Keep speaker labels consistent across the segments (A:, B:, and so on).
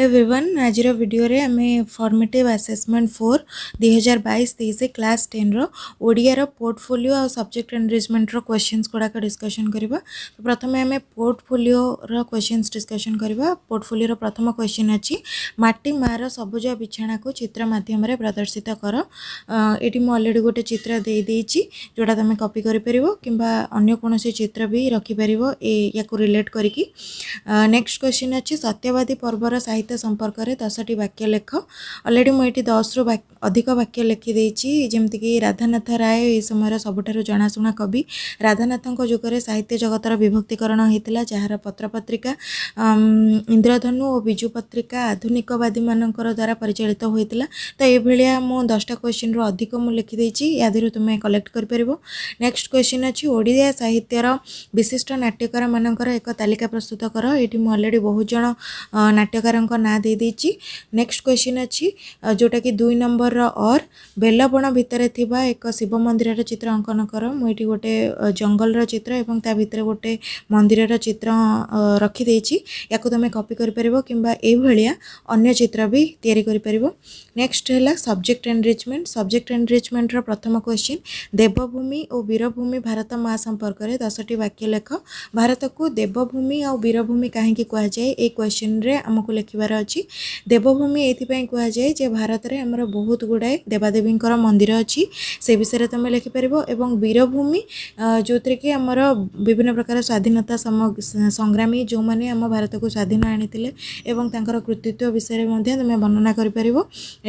A: everyone आज video रे आम फर्मेटिव आसेसमेंट फोर दुई हजार बैस तेईस क्लास टेन रोडिया पोर्टफोलियो आ सब्जेक्ट एनरेजमेंट रोश्चिन्स गुड़ाक डिस्कशन करवा तो प्रथम आम पोर्टफोलियो रोश्चिन्स डिस्कशन करवा पोर्टफोलियो प्रथम क्वेश्चन अच्छी मटी मार सबुज बिछाणा को चित्र मध्यम प्रदर्शित कर ये मुलरेडी गोटे चित्र दे जोटा तुम कपि कर कि चित्र भी रखिपार या रिलेट करेक्स्ट क्वेश्चन अच्छे सत्यवादी पर्वर साहित्य ସହିତ ସମ୍ପର୍କରେ ଦଶଟି ବାକ୍ୟ ଲେଖ ଅଲରେଡ଼ି ମୁଁ ଏଠି ଦଶରୁ ଅଧିକ ବାକ୍ୟ ଲେଖିଦେଇଛି ଯେମିତିକି ରାଧାନାଥ ରାୟ ଏହି ସମୟର ସବୁଠାରୁ ଜଣାଶୁଣା କବି ରାଧାନାଥଙ୍କ ଯୁଗରେ ସାହିତ୍ୟ ଜଗତର ବିଭକ୍ତିକରଣ ହୋଇଥିଲା ଯାହାର ପତ୍ରପତ୍ରିକା ଇନ୍ଦ୍ରଧନୁ ଓ ବିଜୁ ପତ୍ରିକା ଆଧୁନିକବାଦୀମାନଙ୍କର ଦ୍ୱାରା ପରିଚାଳିତ ହୋଇଥିଲା ତ ଏଭଳିଆ ମୁଁ ଦଶଟା କ୍ୱେଶ୍ଚିନ୍ରୁ ଅଧିକ ମୁଁ ଲେଖିଦେଇଛି ୟାଦେହରୁ ତୁମେ କଲେକ୍ଟ କରିପାରିବ ନେକ୍ସଟ କ୍ୱେଶ୍ଚିନ୍ ଅଛି ଓଡ଼ିଆ ସାହିତ୍ୟର ବିଶିଷ୍ଟ ନାଟ୍ୟକାରମାନଙ୍କର ଏକ ତାଲିକା ପ୍ରସ୍ତୁତ କର ଏଠି ମୁଁ ଅଲରେଡ଼ି ବହୁତ ଜଣ ନାଟ୍ୟକାରଙ୍କ ना दे नेक्स्ट क्वेश्चन अच्छी जोटा कि दुई नंबर रर बेलबण भितर एक शिव मंदिर चित्र अंकन कर मुझे गोटे जंगल चित्र भर गोटे मंदिर चित्र रखिदे या तुम्हें कपी कर अन्य चित्र भी या नेक्स्ट है सब्जेक्ट एनरीचमेंट सब्जेक्ट एनरीचमेंट रथम क्वेश्चन देवभूमि और वीरभूमि भारत माँ संपर्क में दस टी वाक्य लेख भारत को देवभूमि और वीरभूमि कहीं कहुए ये क्वेश्चन में आमको लेख ଦେଖିବାର ଅଛି ଦେବଭୂମି ଏଇଥିପାଇଁ କୁହାଯାଏ ଯେ ଭାରତରେ ଆମର ବହୁତ ଗୁଡ଼ାଏ ଦେବାଦେବୀଙ୍କର ମନ୍ଦିର ଅଛି ସେ ବିଷୟରେ ତୁମେ ଲେଖିପାରିବ ଏବଂ ବୀରଭୂମି ଯେଉଁଥିରେ କି ଆମର ବିଭିନ୍ନ ପ୍ରକାର ସ୍ୱାଧୀନତା ସଂଗ୍ରାମୀ ଯେଉଁମାନେ ଆମ ଭାରତକୁ ସ୍ୱାଧୀନ ଆଣିଥିଲେ ଏବଂ ତାଙ୍କର କୃତିତ୍ୱ ବିଷୟରେ ମଧ୍ୟ ତୁମେ ବର୍ଣ୍ଣନା କରିପାରିବ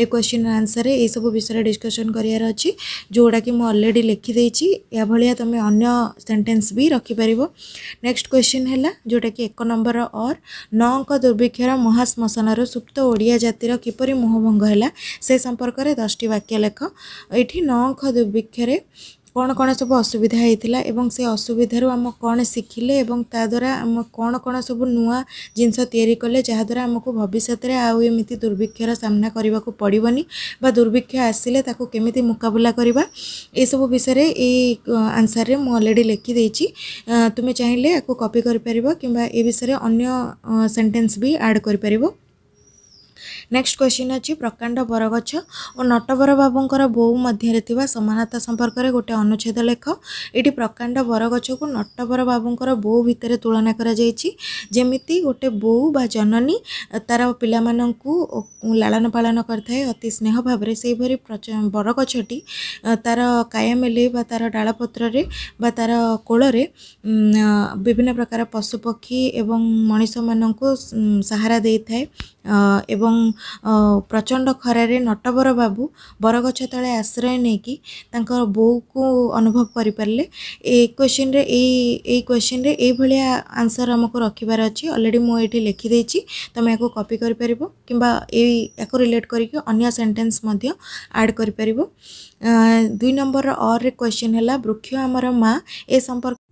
A: ଏ କ୍ୱେଶ୍ଚିନ୍ ଆନ୍ସର୍ରେ ଏହିସବୁ ବିଷୟରେ ଡିସ୍କସନ୍ କରିବାର ଅଛି ଯେଉଁଟାକି ମୁଁ ଅଲରେଡ଼ି ଲେଖିଦେଇଛି ଏହା ଭଳିଆ ତୁମେ ଅନ୍ୟ ସେଣ୍ଟେନ୍ସ ବି ରଖିପାରିବ ନେକ୍ସଟ୍ କ୍ୱେଶ୍ଚିନ୍ ହେଲା ଯେଉଁଟାକି ଏକ ନମ୍ବର ଅର୍ ନଅଙ୍କ ଦୁର୍ଭିକ୍ଷର ମହାସ୍ମ ଶ୍ମଶାନରୁ ସୁପ୍ତ ଓଡ଼ିଆ ଜାତିର କିପରି ମୋହଭଙ୍ଗ ହେଲା ସେ ସମ୍ପର୍କରେ ଦଶଟି ବାକ୍ୟ ଲେଖ ଏଇଠି ନଅ ଅଙ୍କ ଦୁର୍ଭିକ୍ଷରେ କ'ଣ କ'ଣ ସବୁ ଅସୁବିଧା ହେଇଥିଲା ଏବଂ ସେ ଅସୁବିଧାରୁ ଆମ କ'ଣ ଶିଖିଲେ ଏବଂ ତା ଦ୍ୱାରା ଆମ କ'ଣ କ'ଣ ସବୁ ନୂଆ ଜିନିଷ ତିଆରି କଲେ ଯାହାଦ୍ୱାରା ଆମକୁ ଭବିଷ୍ୟତରେ ଆଉ ଏମିତି ଦୁର୍ଭିକ୍ଷର ସାମ୍ନା କରିବାକୁ ପଡ଼ିବନି ବା ଦୁର୍ଭିକ୍ଷ ଆସିଲେ ତାକୁ କେମିତି ମୁକାବିଲା କରିବା ଏସବୁ ବିଷୟରେ ଏଇ ଆନ୍ସର୍ରେ ମୁଁ ଅଲରେଡ଼ି ଲେଖିଦେଇଛି ତୁମେ ଚାହିଁଲେ ଆକୁ କପି କରିପାରିବ କିମ୍ବା ଏ ବିଷୟରେ ଅନ୍ୟ ସେଣ୍ଟେନ୍ସ ବି ଆଡ଼୍ କରିପାରିବ ନେକ୍ସଟ କ୍ୱେଶ୍ଚିନ୍ ଅଛି ପ୍ରକାଣ୍ଡ ବରଗଛ ଓ ନଟବର ବାବୁଙ୍କର ବୋଉ ମଧ୍ୟରେ ଥିବା ସମାନତା ସମ୍ପର୍କରେ ଗୋଟିଏ ଅନୁଚ୍ଛେଦ ଲେଖ ଏଇଠି ପ୍ରକାଣ୍ଡ ବରଗଛକୁ ନଟବର ବାବୁଙ୍କର ବୋଉ ଭିତରେ ତୁଳନା କରାଯାଇଛି ଯେମିତି ଗୋଟିଏ ବୋଉ ବା ଜନନୀ ତା'ର ପିଲାମାନଙ୍କୁ ଲାଳନ ପାଳନ କରିଥାଏ ଅତି ସ୍ନେହ ଭାବରେ ସେହିପରି ବରଗଛଟି ତା'ର କାୟାମେଲି ବା ତା'ର ଡାଳପତ୍ରରେ ବା ତା'ର କୋଳରେ ବିଭିନ୍ନ ପ୍ରକାର ପଶୁପକ୍ଷୀ ଏବଂ ମଣିଷମାନଙ୍କୁ ସାହାରା ଦେଇଥାଏ ଏବଂ ଏବଂ ପ୍ରଚଣ୍ଡ ଖରାରେ ନଟବର ବାବୁ ବରଗଛ ତଳେ ଆଶ୍ରୟ ନେଇକି ତାଙ୍କର ବୋଉକୁ ଅନୁଭବ କରିପାରିଲେ ଏ କ୍ୱେଶ୍ଚିନ୍ରେ ଏଇ ଏଇ କ୍ୱେଶ୍ଚିନ୍ରେ ଏଇଭଳିଆ ଆନ୍ସର ଆମକୁ ରଖିବାର ଅଛି ଅଲରେଡ଼ି ମୁଁ ଏଇଠି ଲେଖିଦେଇଛି ତୁମେ ଏହାକୁ କପି କରିପାରିବ କିମ୍ବା ଏଇ ଏହାକୁ ରିଲେଟ୍ କରିକି ଅନ୍ୟ ସେଣ୍ଟେନ୍ସ ମଧ୍ୟ ଆଡ଼୍ କରିପାରିବ ଦୁଇ ନମ୍ବରର ଅର୍ରେ କ୍ୱେଶ୍ଚିନ୍ ହେଲା ବୃକ୍ଷ ଆମର ମା' ଏ ସମ୍ପର୍କ